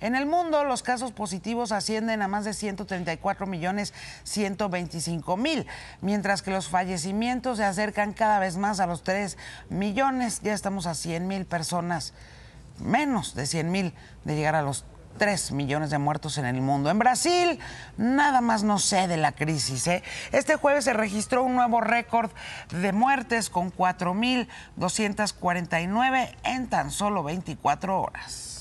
En el mundo, los casos positivos ascienden a más de 134 millones 125 mil, mientras que los fallecimientos se acercan cada vez más a los 3 millones. Ya estamos a 100 mil personas, menos de 100 mil de llegar a los 3 millones de muertos en el mundo. En Brasil, nada más no sé de la crisis. ¿eh? Este jueves se registró un nuevo récord de muertes con 4.249 en tan solo 24 horas.